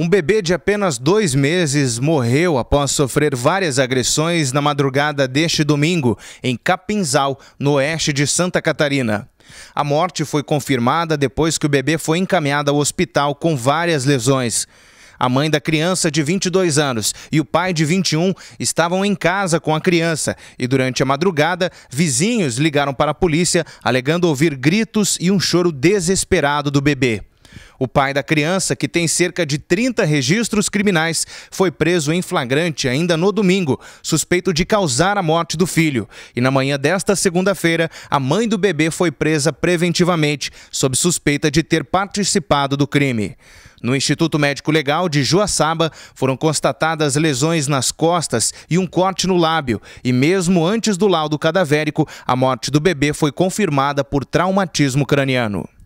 Um bebê de apenas dois meses morreu após sofrer várias agressões na madrugada deste domingo, em Capinzal, no oeste de Santa Catarina. A morte foi confirmada depois que o bebê foi encaminhado ao hospital com várias lesões. A mãe da criança, de 22 anos, e o pai, de 21, estavam em casa com a criança e, durante a madrugada, vizinhos ligaram para a polícia alegando ouvir gritos e um choro desesperado do bebê. O pai da criança, que tem cerca de 30 registros criminais, foi preso em flagrante ainda no domingo, suspeito de causar a morte do filho. E na manhã desta segunda-feira, a mãe do bebê foi presa preventivamente, sob suspeita de ter participado do crime. No Instituto Médico Legal de Joaçaba, foram constatadas lesões nas costas e um corte no lábio. E mesmo antes do laudo cadavérico, a morte do bebê foi confirmada por traumatismo craniano.